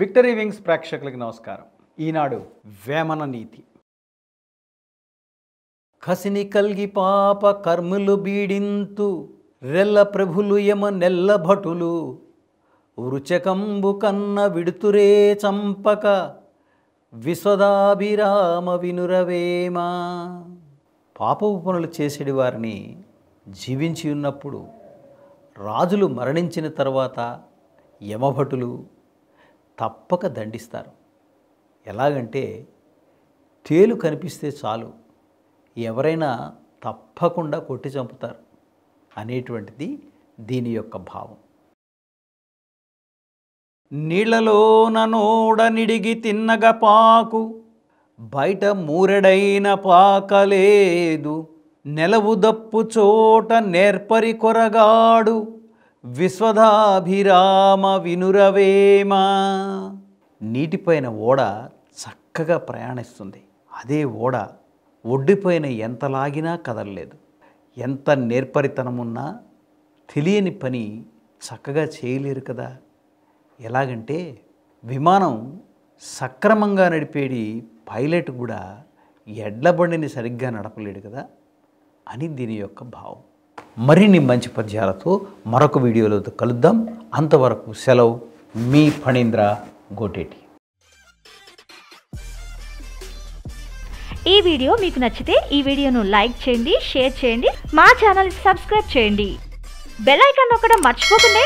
victory wings ప్రేక్షకులకు నమస్కారం ఈనాడు వేమన నీతి కసిని కల్గి పాప కర్ములు బీడింతు రెల్ల ప్రభులు యమ నెల్ల భటులు వృచకంబు కన్న విడుతురే చంపక విశ్వదాభిరామ వినురవేమ పాపపు పనులు చేసేటి వారిని జీవించి ఉన్నప్పుడు రాజులు మరణించిన తర్వాత యమభటులు తప్పక దండిస్తారు ఎలాగంటే తేలు కనిపిస్తే చాలు ఎవరైనా తప్పకుండా కొట్టి చంపుతారు అనేటువంటిది దీని యొక్క భావం నీళ్ళలో నోడ నిడిగి తిన్నగ పాకు బయట మూరెడైన పాకలేదు నెలవు దప్పు చోట నేర్పరి కొరగాడు విశ్వదాభిరామ వినురవేమ నీటిపైన ఓడ చక్కగా ప్రయాణిస్తుంది అదే ఓడ ఒడ్డిపోయిన ఎంత లాగినా కదలలేదు ఎంత నేర్పరితనమున్నా తెలియని పని చక్కగా చేయలేరు కదా ఎలాగంటే విమానం సక్రమంగా నడిపేడి పైలట్ కూడా ఎడ్లబండిని సరిగ్గా నడపలేడు కదా అని దీని యొక్క భావం మరిన్ని మంచి పద్యాలతో మరొక వీడియోలో కలుద్దాం అంతవరకు సెలవు మీ ఫణీంద్ర గోటేటి ఈ వీడియో మీకు నచ్చితే ఈ వీడియోను లైక్ చేయండి షేర్ చేయండి మా ఛానల్ సబ్స్క్రైబ్ చేయండి బెల్ ఐకాన్ నొక్కడం మర్చిపోకుండా